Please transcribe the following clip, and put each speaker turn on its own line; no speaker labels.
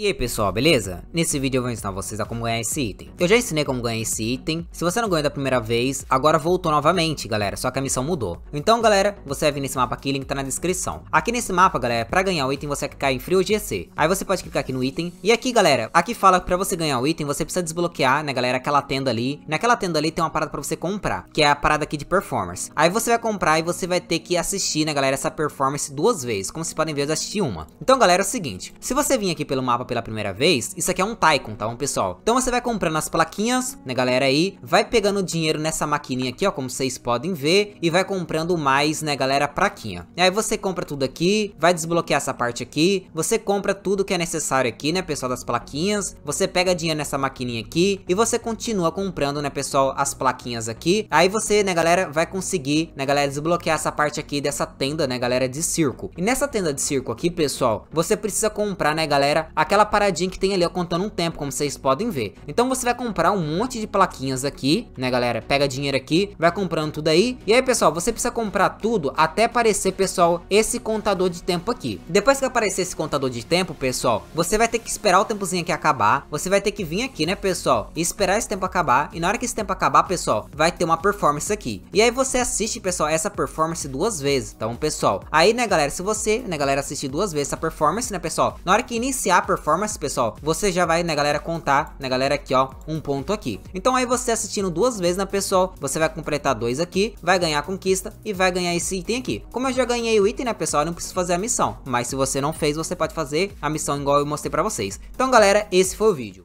E aí pessoal, beleza? Nesse vídeo eu vou ensinar vocês a como ganhar esse item. Eu já ensinei como ganhar esse item, se você não ganhou da primeira vez, agora voltou novamente galera, só que a missão mudou. Então galera, você vai vir nesse mapa aqui, link tá na descrição. Aqui nesse mapa galera, pra ganhar o item você vai clicar em Free GC. Aí você pode clicar aqui no item, e aqui galera, aqui fala que pra você ganhar o item você precisa desbloquear, né galera, aquela tenda ali. Naquela tenda ali tem uma parada pra você comprar, que é a parada aqui de performance. Aí você vai comprar e você vai ter que assistir, né galera, essa performance duas vezes, como vocês podem ver eu já assisti uma. Então galera, é o seguinte, se você vir aqui pelo mapa pela primeira vez, isso aqui é um Tycoon, tá bom, pessoal? Então você vai comprando as plaquinhas, né, galera, aí, vai pegando dinheiro nessa maquininha aqui, ó, como vocês podem ver, e vai comprando mais, né, galera, praquinha. E aí você compra tudo aqui, vai desbloquear essa parte aqui, você compra tudo que é necessário aqui, né, pessoal, das plaquinhas, você pega dinheiro nessa maquininha aqui, e você continua comprando, né, pessoal, as plaquinhas aqui, aí você, né, galera, vai conseguir, né, galera, desbloquear essa parte aqui dessa tenda, né, galera, de circo. E nessa tenda de circo aqui, pessoal, você precisa comprar, né, galera, aquela aquela paradinha que tem ali ó, contando um tempo, como vocês podem ver. Então você vai comprar um monte de plaquinhas aqui, né galera? Pega dinheiro aqui, vai comprando tudo aí. E aí pessoal, você precisa comprar tudo até aparecer, pessoal, esse contador de tempo aqui. Depois que aparecer esse contador de tempo, pessoal, você vai ter que esperar o tempozinho aqui acabar. Você vai ter que vir aqui, né pessoal, e esperar esse tempo acabar. E na hora que esse tempo acabar, pessoal, vai ter uma performance aqui. E aí você assiste, pessoal, essa performance duas vezes. Então pessoal, aí né galera, se você, né galera, assistir duas vezes essa performance, né pessoal, na hora que iniciar a performance, performance, pessoal, você já vai, né, galera, contar, né, galera, aqui, ó, um ponto aqui. Então aí você assistindo duas vezes, né, pessoal, você vai completar dois aqui, vai ganhar a conquista e vai ganhar esse item aqui. Como eu já ganhei o item, né, pessoal, eu não preciso fazer a missão. Mas se você não fez, você pode fazer a missão igual eu mostrei pra vocês. Então, galera, esse foi o vídeo.